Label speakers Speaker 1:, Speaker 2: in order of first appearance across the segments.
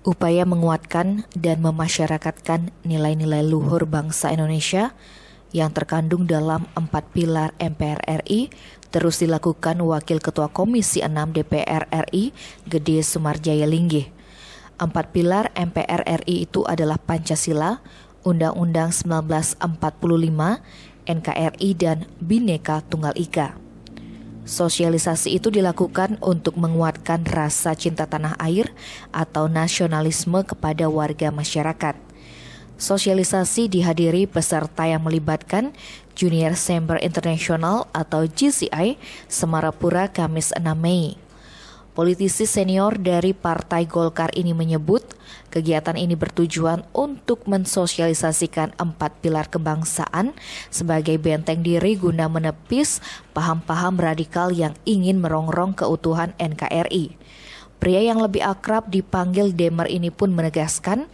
Speaker 1: Upaya menguatkan dan memasyarakatkan nilai-nilai luhur bangsa Indonesia yang terkandung dalam empat pilar MPR RI terus dilakukan Wakil Ketua Komisi 6 DPR RI Gede Sumarjaya Linggih. Empat pilar MPR RI itu adalah Pancasila, Undang-Undang 1945, NKRI, dan Bineka Tunggal Ika. Sosialisasi itu dilakukan untuk menguatkan rasa cinta tanah air atau nasionalisme kepada warga masyarakat. Sosialisasi dihadiri peserta yang melibatkan Junior Semper International atau GCI Semarapura Kamis 6 Mei. Politisi senior dari Partai Golkar ini menyebut kegiatan ini bertujuan untuk mensosialisasikan empat pilar kebangsaan sebagai benteng diri guna menepis paham-paham radikal yang ingin merongrong keutuhan NKRI. Pria yang lebih akrab dipanggil Demer ini pun menegaskan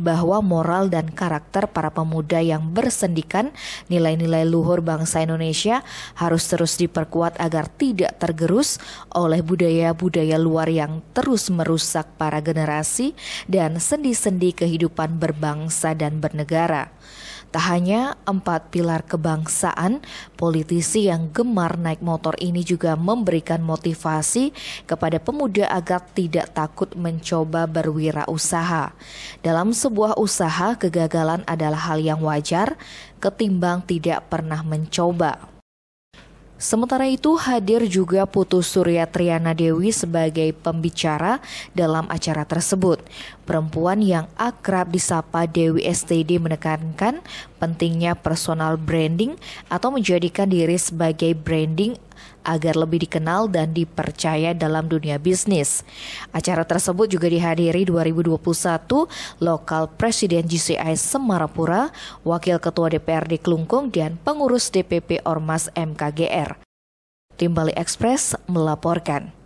Speaker 1: bahwa moral dan karakter para pemuda yang bersendikan nilai-nilai luhur bangsa Indonesia harus terus diperkuat agar tidak tergerus oleh budaya-budaya luar yang terus merusak para generasi dan sendi-sendi kehidupan berbangsa dan bernegara. Tak hanya empat pilar kebangsaan, politisi yang gemar naik motor ini juga memberikan motivasi kepada pemuda agar tidak takut mencoba berwirausaha. Dalam sebuah usaha, kegagalan adalah hal yang wajar ketimbang tidak pernah mencoba. Sementara itu hadir juga Putu Surya Triana Dewi sebagai pembicara dalam acara tersebut. Perempuan yang akrab disapa Dewi STD menekankan pentingnya personal branding atau menjadikan diri sebagai branding agar lebih dikenal dan dipercaya dalam dunia bisnis. Acara tersebut juga dihadiri 2021 lokal Presiden GCI Semarapura, Wakil Ketua DPRD Klungkung, dan pengurus DPP Ormas MKGR. Tim Bali Express melaporkan.